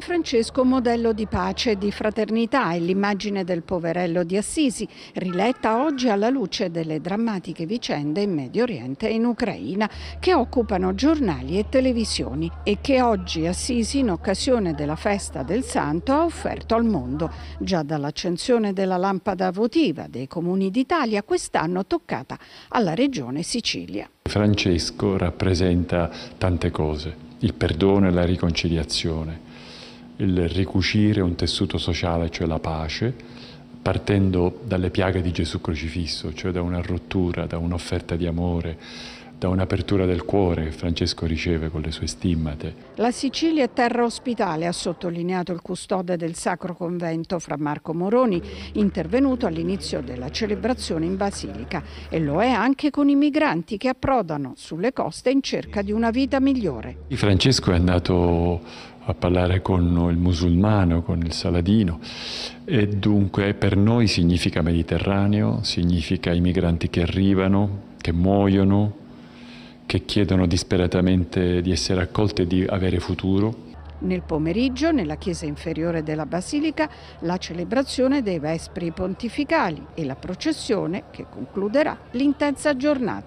Francesco modello di pace e di fraternità è l'immagine del poverello di Assisi, riletta oggi alla luce delle drammatiche vicende in Medio Oriente e in Ucraina che occupano giornali e televisioni e che oggi Assisi in occasione della festa del santo ha offerto al mondo. Già dall'accensione della lampada votiva dei comuni d'Italia quest'anno toccata alla regione Sicilia. Francesco rappresenta tante cose, il perdono e la riconciliazione il ricucire un tessuto sociale, cioè la pace, partendo dalle piaghe di Gesù crocifisso, cioè da una rottura, da un'offerta di amore, da un'apertura del cuore che Francesco riceve con le sue stimmate. La Sicilia è terra ospitale, ha sottolineato il custode del Sacro Convento fra Marco Moroni, intervenuto all'inizio della celebrazione in Basilica, e lo è anche con i migranti che approdano sulle coste in cerca di una vita migliore. Francesco è andato a parlare con il musulmano, con il saladino e dunque per noi significa Mediterraneo, significa i migranti che arrivano, che muoiono, che chiedono disperatamente di essere accolti e di avere futuro. Nel pomeriggio, nella chiesa inferiore della Basilica, la celebrazione dei Vespri Pontificali e la processione che concluderà l'intensa giornata.